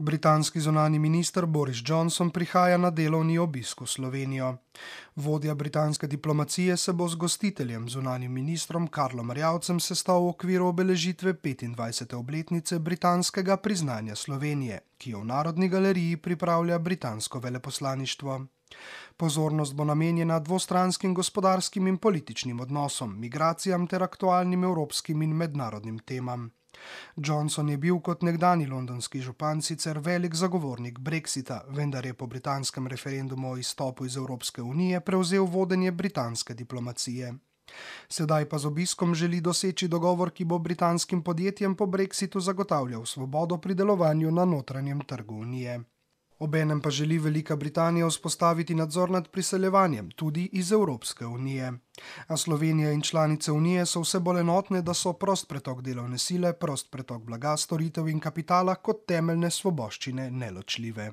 Britanski zonani minister Boris Johnson prihaja na delovni obisk v Slovenijo. Vodja britanske diplomacije se bo z gostiteljem zunanim ministrom Karlom Rjavcem sestal v okviru obeležitve 25. obletnice britanskega priznanja Slovenije, ki jo v Narodni galeriji pripravlja britansko veleposlaništvo. Pozornost bo namenjena dvostranskim gospodarskim in političnim odnosom, migracijam ter aktualnim evropskim in mednarodnim temam. Johnson je bil kot nekdani londonski župan sicer velik zagovornik Brexita, vendar je po britanskem referendumu o izstopu iz Evropske unije prevzel vodenje britanske diplomacije. Sedaj pa z obiskom želi doseči dogovor, ki bo britanskim podjetjem po Brexitu zagotavljal svobodo pri delovanju na notranjem trgu unije. Obenem pa želi Velika Britanija vzpostaviti nadzor nad priseljevanjem, tudi iz Evropske unije. A Slovenija in članice unije so vse bolj enotne, da so prost pretok delovne sile, prost pretok blaga, storitev in kapitala kot temeljne svoboščine neločljive.